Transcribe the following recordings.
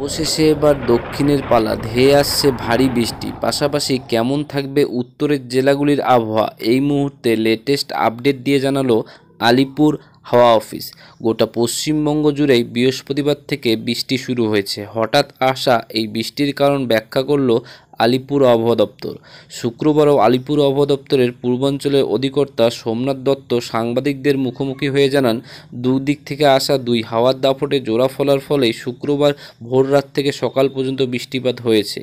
অবশেষে এবার দক্ষিণের পালা ধেয়ে আসছে ভারী বৃষ্টি পাশাপাশি কেমন থাকবে উত্তরের জেলাগুলির আবহাওয়া এই মুহূর্তে লেটেস্ট আপডেট দিয়ে জানালো আলিপুর হাওয়া অফিস গোটা পশ্চিমবঙ্গ জুড়েই বৃহস্পতিবার থেকে বৃষ্টি শুরু হয়েছে হঠাৎ আসা এই বৃষ্টির কারণ ব্যাখ্যা করল আলিপুর আবহাওয়া দপ্তর শুক্রবারও আলিপুর আবহাওয়া দপ্তরের পূর্বাঞ্চলের অধিকর্তা সোমনাথ দত্ত সাংবাদিকদের মুখোমুখি হয়ে জানান দুদিক থেকে আসা দুই হাওয়ার দাপটে জোড়া ফলার ফলে শুক্রবার ভোর রাত থেকে সকাল পর্যন্ত বৃষ্টিপাত হয়েছে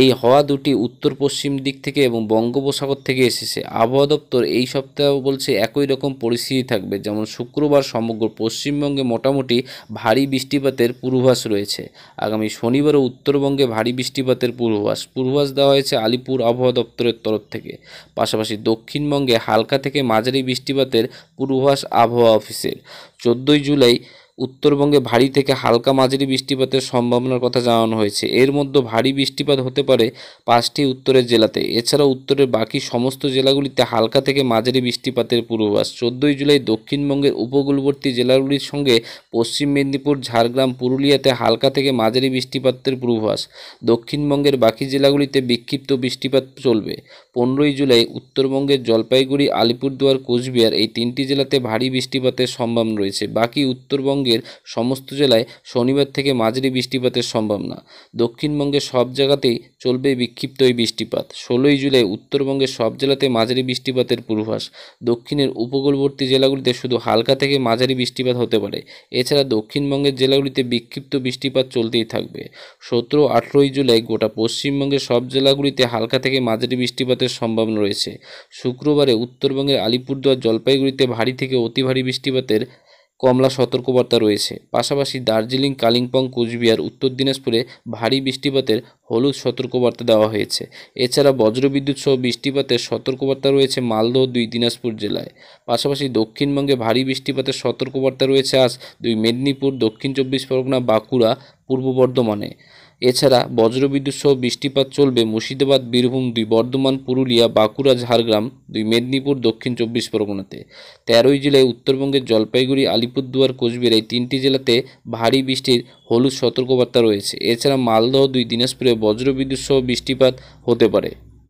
এই হওয়া দুটি উত্তর পশ্চিম দিক থেকে এবং বঙ্গোপসাগর থেকে এসেছে আবহাওয়া দপ্তর এই সপ্তাহ বলছে একই রকম পরিস্থিতি থাকবে যেমন শুক্রবার সমগ্র পশ্চিমবঙ্গে মোটামুটি ভারী বৃষ্টিপাতের পূর্বাভাস রয়েছে আগামী শনিবারও উত্তরবঙ্গে ভারী বৃষ্টিপাতের পূর্বাভাস পূর্বাভাস দেওয়া হয়েছে আলিপুর আবহাওয়া দপ্তরের তরফ থেকে পাশাপাশি দক্ষিণবঙ্গে হালকা থেকে মাঝারি বৃষ্টিপাতের পূর্বাভাস আবহাওয়া অফিসের চোদ্দোই জুলাই উত্তরবঙ্গে ভারী থেকে হালকা মাঝারি বৃষ্টিপাতের সম্ভাবনার কথা জানানো হয়েছে এর মধ্যে ভারী বৃষ্টিপাত হতে পারে পাঁচটি উত্তরের জেলাতে এছাড়া উত্তরের বাকি সমস্ত জেলাগুলিতে হালকা থেকে মাঝারি বৃষ্টিপাতের পূর্বাভাস চোদ্দোই জুলাই দক্ষিণবঙ্গের উপকূলবর্তী জেলাগুলির সঙ্গে পশ্চিম মেদিনীপুর ঝাড়গ্রাম পুরুলিয়াতে হালকা থেকে মাঝারি বৃষ্টিপাতের পূর্বাভাস দক্ষিণবঙ্গের বাকি জেলাগুলিতে বিক্ষিপ্ত বৃষ্টিপাত চলবে পনেরোই জুলাই উত্তরবঙ্গের জলপাইগুড়ি আলিপুরদুয়ার কোচবিহার এই তিনটি জেলাতে ভারী বৃষ্টিপাতের সম্ভাবনা রয়েছে বাকি উত্তরবঙ্গে দক্ষিণবঙ্গের সমস্ত জেলায় শনিবার থেকে মাঝারি বৃষ্টিপাতের সম্ভাবনা দক্ষিণবঙ্গের সব জায়গাতেই চলবে বিক্ষিপ্ত এই বৃষ্টিপাত ষোলোই জুলাই উত্তরবঙ্গের সব জেলাতে মাঝারি বৃষ্টিপাতের পূর্বাভাস দক্ষিণের উপকূলবর্তী জেলাগুলিতে শুধু হালকা থেকে মাঝারি বৃষ্টিপাত হতে পারে এছাড়া দক্ষিণবঙ্গের জেলাগুলিতে বিক্ষিপ্ত বৃষ্টিপাত চলতেই থাকবে সতেরো আঠেরোই জুলাই গোটা পশ্চিমবঙ্গের সব জেলাগুলিতে হালকা থেকে মাঝারি বৃষ্টিপাতের সম্ভাবনা রয়েছে শুক্রবারে উত্তরবঙ্গের আলিপুরদুয়ার জলপাইগুড়িতে ভারী থেকে অতি ভারী বৃষ্টিপাতের কমলা সতর্কবার্তা রয়েছে পাশাপাশি দার্জিলিং কালিম্পং কুচবিহার উত্তর দিনাজপুরে ভারী বৃষ্টিপাতের হলুদ সতর্কবার্তা দেওয়া হয়েছে এছাড়া বজ্রবিদ্যুৎ সহ বৃষ্টিপাতের সতর্কবার্তা রয়েছে মালদহ দুই দিনাজপুর জেলায় পাশাপাশি দক্ষিণবঙ্গে ভারী বৃষ্টিপাতের সতর্কবার্তা রয়েছে আজ দুই মেদিনীপুর দক্ষিণ চব্বিশ পরগনা বাঁকুড়া পূর্ব বর্ধমানে এছাড়া বজ্রবিদ্যুৎ সহ বৃষ্টিপাত চলবে মুর্শিদাবাদ বীরভূম দুই বর্ধমান পুরুলিয়া বাঁকুড়া ঝাড়গ্রাম দুই মেদিনীপুর দক্ষিণ চব্বিশ পরগনাতে তেরোই জেলায় উত্তরবঙ্গের জলপাইগুড়ি আলিপুরদুয়ার কোচবিহার এই তিনটি জেলাতে ভারী বৃষ্টির হলুদ সতর্কবার্তা রয়েছে এছাড়া মালদহ দুই দিনাজপুরে বজ্রবিদ্যুৎ সহ বৃষ্টিপাত হতে পারে